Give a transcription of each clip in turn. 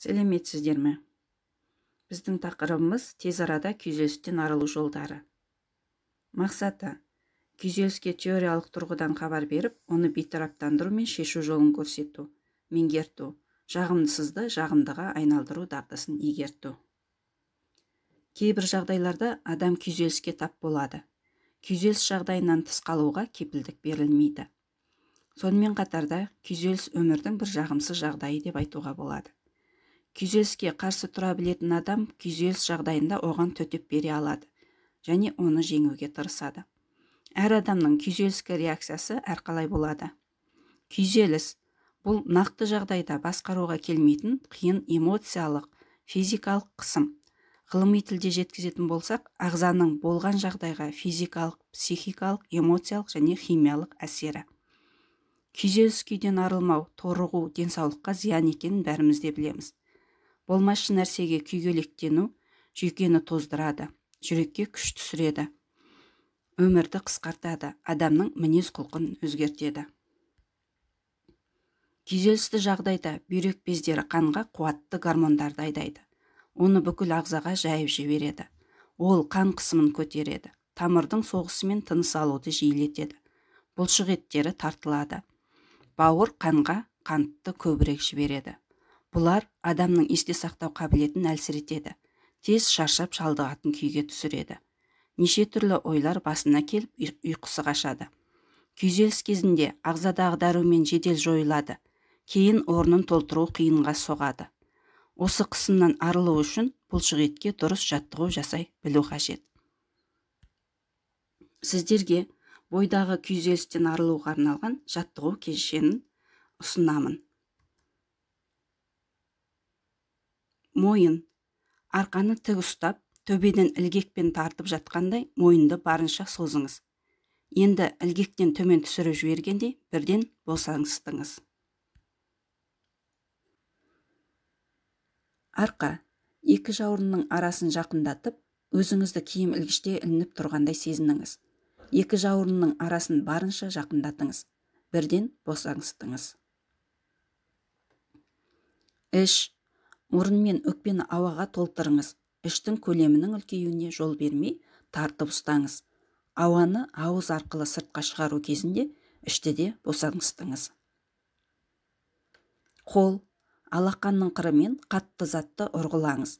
сәлеметсіздер ме біздің тақырыбымыз тез арада күйзелістен арылу жолдары мақсаты күйзеліске теориялық тұрғыдан хабар беріп оны бейтараптандыру мен шешу жолын көрсету меңгерту жағымсызды жағымдыға айналдыру дағдысын игерту кейбір жағдайларда адам күйзеліске тап болады күйзеліс жағдайынан тыс қалуға кепілдік берілмейді сонымен қатарда күйзеліс өмірдің бір жағымсыз жағдайы деп айтуға болады күйзеліске қарсы тұра білетін адам күйзеліс жағдайында оған төтеп бере алады және оны жеңуге тырысады әр адамның күйзеліске реакциясы әрқалай болады күйзеліс бұл нақты жағдайда басқаруға келмейтін қиын эмоциялық физикалық қысым ғылыми тілде жеткізетін болсақ ағзаның болған жағдайға физикалық психикалық эмоциялық және химиялық әсері күйзеліс күйден арылмау торығу денсаулыққа зиян екенін бәріміз де білеміз болмашы нәрсеге күйгелектену жүйкені тоздырады жүрекке күш түсіреді өмірді қысқартады адамның мінез құлқын өзгертеді күйзелісті жағдайда бүйрек бездері қанға қуатты гормондарды айдайды оны бүкіл ағзаға жайып жібереді ол қан қысымын көтереді тамырдың соғысымен тыныс алуды жиілетеді бұлшық еттері тартылады бауыр қанға қантты көбірек жібереді бұлар адамның есте сақтау қабілетін әлсіретеді тез шаршап шалдығатын күйге түсіреді неше түрлі ойлар басына келіп ұйқысы қашады күйзеліс кезінде ағзадағы дәрумен жедел жойылады кейін орнын толтыру қиынға соғады осы қысымнан арылу үшін бұлшықетке дұрыс жаттығу жасай білу қажет сіздерге бойдағы күйзелістен арылуға арналған жаттығу кешенін ұсынамын мойын арқаны тік ұстап төбеден ілгекпен тартып жатқандай мойынды барынша созыңыз енді ілгектен төмен түсіріп жібергендей бірден босаңсытыңыз арқа екі жауырынның арасын жақындатып өзіңізді киім ілгіште ілініп тұрғандай сезініңіз екі жауырынның арасын барынша жақындатыңыз бірден босаңсытыңыз іш мұрын мен өкпені ауаға толтырыңыз іштің көлемінің үлкеюіне жол бермей тартып ұстаңыз ауаны ауыз арқылы сыртқа шығару кезінде ішті де босаңсытыңыз қол алақанның қырымен қатты затты ұрғылаңыз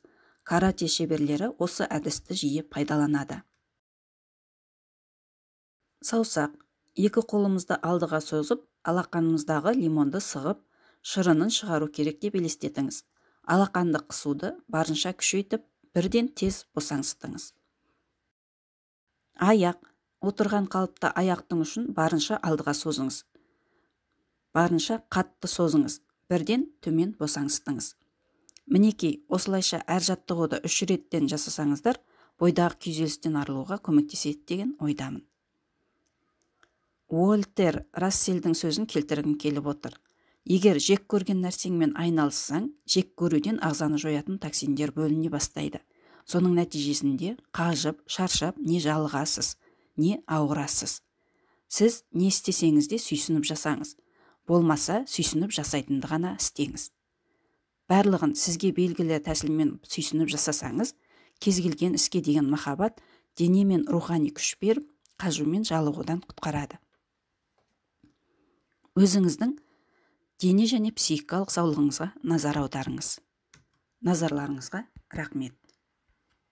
карате шеберлері осы әдісті жиі пайдаланады саусақ екі қолымызды алдыға созып алақанымыздағы лимонды сығып шырынын шығару керек деп елестетіңіз алақанды қысуды барынша күшейтіп бірден тез босаңсытыңыз аяқ отырған қалыпта аяқтың үшін барынша алдыға созыңыз барынша қатты созыңыз бірден төмен босаңсытыңыз мінекей осылайша әр жаттығуды үш реттен жасасаңыздар бойдағы күйзелістен арылуға көмектеседі деген ойдамын Уолтер Расселдің сөзін келтіргім келіп отыр егер жек көрген нәрсеңмен айналыссаң жек көруден ағзаны жоятын токсиндер бөліне бастайды соның нәтижесінде қажып шаршап не жалығасыз не ауырасыз сіз не істесеңіз де сүйсініп жасаңыз болмаса сүйсініп жасайтынды ғана істеңіз барлығын сізге белгілі тәсілмен сүйсініп жасасаңыз кез келген іске деген махаббат дене мен рухани күш беріп қажу мен жалығудан құтқарады өзіңіздің дене және психикалық саулығыңызға назар аударыңыз назарларыңызға рахмет